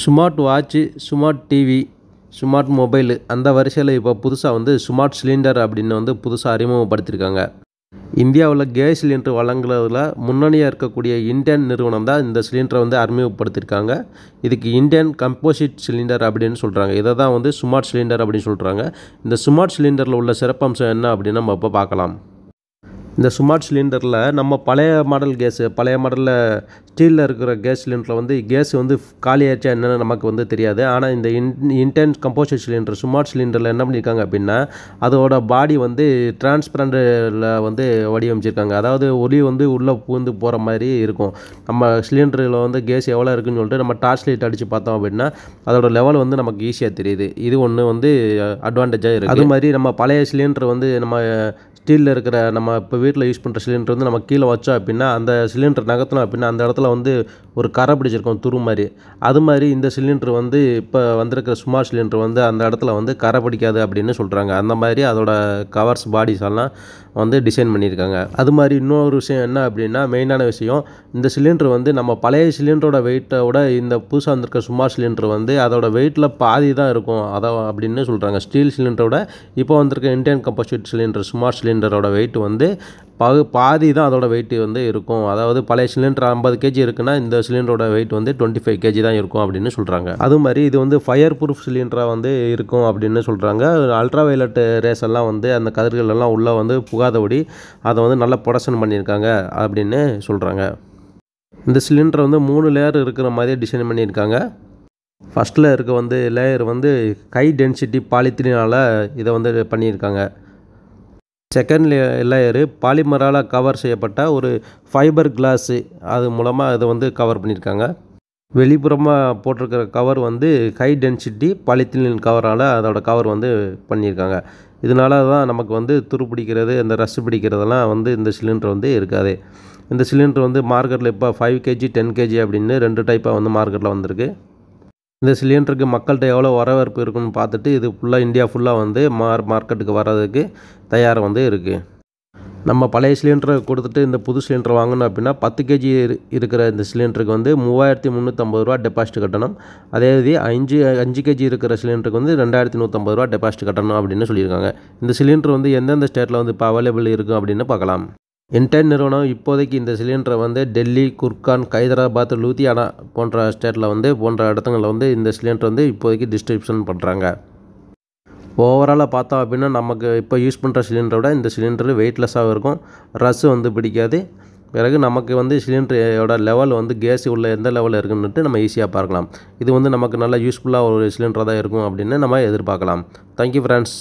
smart watch smart TV smart mobile அந்த வரிசையில் இப்போ புதுசாக வந்து ஸ்மார்ட் சிலிண்டர் அப்படின்னு வந்து புதுசாக அறிமுகப்படுத்தியிருக்காங்க இந்தியாவில் கேஸ் சிலிண்டர் வழங்குறதுல முன்னணியாக இருக்கக்கூடிய இண்டியன் நிறுவனம் தான் இந்த சிலிண்டரை வந்து அறிமுகப்படுத்தியிருக்காங்க இதுக்கு இண்டியன் கம்போசிட் சிலிண்டர் அப்படின்னு சொல்கிறாங்க இதை தான் வந்து ஸ்மார்ட் சிலிண்டர் அப்படின்னு சொல்கிறாங்க இந்த ஸ்மார்ட் சிலிண்டரில் உள்ள சிறப்பம்சம் என்ன அப்படின்னு நம்ம இப்போ பார்க்கலாம் இந்த ஸ்மார்ட் சிலிண்டரில் நம்ம பழைய மாடல் கேஸு பழைய மாடலில் ஸ்டீலில் இருக்கிற கேஸ் சிலிண்டரில் வந்து கேஸ் வந்து காலியாகிடுச்சா என்னென்னு நமக்கு வந்து தெரியாது ஆனால் இந்த in Indane composite cylinder smart சிலிண்டரில் என்ன பண்ணியிருக்காங்க அப்படின்னா அதோட பாடி வந்து டிரான்ஸ்பரண்டில் வந்து வடிவமைச்சிருக்காங்க அதாவது ஒளி வந்து உள்ளே பூந்து போகிற மாதிரி இருக்கும் நம்ம சிலிண்டரில் வந்து கேஸ் எவ்வளோ இருக்குன்னு சொல்லிட்டு நம்ம டார்ச் லைட் அடித்து பார்த்தோம் அப்படின்னா அதோட லெவல் வந்து நமக்கு ஈஸியாக தெரியுது இது ஒன்று வந்து அட்வான்டேஜாக இருக்குது அது மாதிரி நம்ம பழைய சிலிண்டர் வந்து நம்ம ஸ்டீலில் இருக்கிற நம்ம இப்போ வீட்டில் யூஸ் பண்ணுற சிலிண்டர் வந்து நம்ம கீழே வச்சோம் அப்படின்னா அந்த சிலிண்டர் நகர்த்தினோம் அப்படின்னா அந்த இடத்துல வந்து ஒரு கரை பிடிச்சிருக்கும் துரு மாதிரி அது மாதிரி இந்த சிலிண்டர் வந்து இப்போ வந்திருக்கிற சுமார் சிலிண்டர் வந்து அந்த இடத்துல வந்து கரை பிடிக்காது அப்படின்னு சொல்கிறாங்க அந்த மாதிரி அதோட கவர்ஸ் பாடிஸ் எல்லாம் வந்து டிசைன் பண்ணியிருக்காங்க அது மாதிரி இன்னொரு விஷயம் என்ன அப்படின்னா மெயினான விஷயம் இந்த சிலிண்டர் வந்து நம்ம பழைய சிலிண்டரோட வெயிட்டை விட இந்த புதுசாக வந்திருக்க சுமார் சிலிண்டர் வந்து அதோட வெயிட்டில் பாதி தான் இருக்கும் அதை அப்படின்னு சொல்கிறாங்க ஸ்டீல் சிலிண்டரோட இப்போ வந்திருக்க இண்டியன் கம்போசிட் சிலிண்டர் சுமார் சிலிண்டர் சிலிண்டரோட வெயிட் வந்து பகு பாதி தான் அதோடய வெயிட்டு வந்து இருக்கும் அதாவது பழைய சிலிண்டர் ஐம்பது கேஜி இருக்குன்னா இந்த சிலிண்டரோட வெயிட் வந்து டுவெண்ட்டி ஃபைவ் கேஜி தான் இருக்கும் அப்படின்னு சொல்கிறாங்க அது மாதிரி இது வந்து ஃபயர் ப்ரூஃப் சிலிண்டராக வந்து இருக்கும் அப்படின்னு சொல்கிறாங்க அல்ட்ரா வயலட் ரேஸ் எல்லாம் வந்து அந்த கதிர்கள் எல்லாம் உள்ளே வந்து புகாதபடி அதை வந்து நல்லா ப்ரொடக்ஷன் பண்ணியிருக்காங்க அப்படின்னு சொல்கிறாங்க இந்த சிலிண்டர் வந்து மூணு லேயர் இருக்கிற மாதிரி டிசைன் பண்ணியிருக்காங்க ஃபஸ்ட்டில் இருக்க வந்து லேயர் வந்து ஹை டென்சிட்டி பாலித்தீனால் இதை வந்து பண்ணியிருக்காங்க செகண்ட் லே லேயரு பாலிமரால் கவர் செய்யப்பட்ட ஒரு ஃபைபர் கிளாஸு அது மூலமாக இதை வந்து கவர் பண்ணியிருக்காங்க வெளிப்புறமாக போட்டிருக்கிற கவர் வந்து ஹை டென்சிட்டி பாலித்தீன் கவரால் அதோட கவர் வந்து பண்ணியிருக்காங்க இதனால தான் நமக்கு வந்து துரு பிடிக்கிறது இந்த ரஸ்ட் பிடிக்கிறதெல்லாம் வந்து இந்த சிலிண்டர் வந்து இருக்காது இந்த சிலிண்டர் வந்து மார்க்கெட்டில் இப்போ ஃபைவ் கேஜி டென் கேஜி அப்படின்னு ரெண்டு டைப்பாக வந்து மார்க்கெட்டில் வந்திருக்கு இந்த சிலிண்டருக்கு மக்கள்கிட்ட எவ்வளோ வரவேற்பு இருக்குன்னு பார்த்துட்டு இது ஃபுல்லாக இந்தியா ஃபுல்லாக வந்து மார் மார்க்கெட்டுக்கு வர்றதுக்கு தயார் வந்து இருக்குது நம்ம பழைய சிலிண்டரை கொடுத்துட்டு இந்த புது சிலிண்டர் வாங்கணும் அப்படின்னா பத்து கேஜி இருக்கிற இந்த சிலிண்டருக்கு வந்து மூவாயிரத்தி முந்நூற்றம்பது ரூபா டெபாசிட் கட்டணும் அதே இது அஞ்சு அஞ்சு கேஜி இருக்கிற சிலிண்டருக்கு வந்து ரெண்டாயிரத்தி நூற்றம்பது ரூபா டெபாசிட் கட்டணும் அப்படின்னு சொல்லியிருக்காங்க இந்த சிலிண்டர் வந்து எந்தெந்த ஸ்டேட்டில் வந்து இப்போ அவைலபிள் இருக்கும் அப்படின்னு பார்க்கலாம் இன்டன் நிறுவனம் இப்போதைக்கு இந்த சிலிண்டரை வந்து டெல்லி குர்கான் ஹைதராபாத் லூதியானா போன்ற ஸ்டேட்டில் வந்து போன்ற இடத்துங்களில் வந்து இந்த சிலிண்டர் வந்து இப்போதைக்கு டிஸ்ட்ரிபியூஷன் பண்ணுறாங்க ஓவராலாக பார்த்தோம் அப்படின்னா நமக்கு இப்போ யூஸ் பண்ணுற சிலிண்டரை விட இந்த சிலிண்டரு வெயிட்லெஸ்ஸாகவும் இருக்கும் ரஸ் வந்து பிடிக்காது பிறகு நமக்கு வந்து சிலிண்டரோட லெவல் வந்து கேஸ் உள்ள எந்த லெவலில் இருக்குன்னுட்டு நம்ம ஈஸியாக பார்க்கலாம் இது வந்து நமக்கு நல்லா யூஸ்ஃபுல்லாக ஒரு சிலிண்டராக தான் இருக்கும் அப்படின்னு நம்ம எதிர்பார்க்கலாம் தேங்க்யூ ஃப்ரெண்ட்ஸ்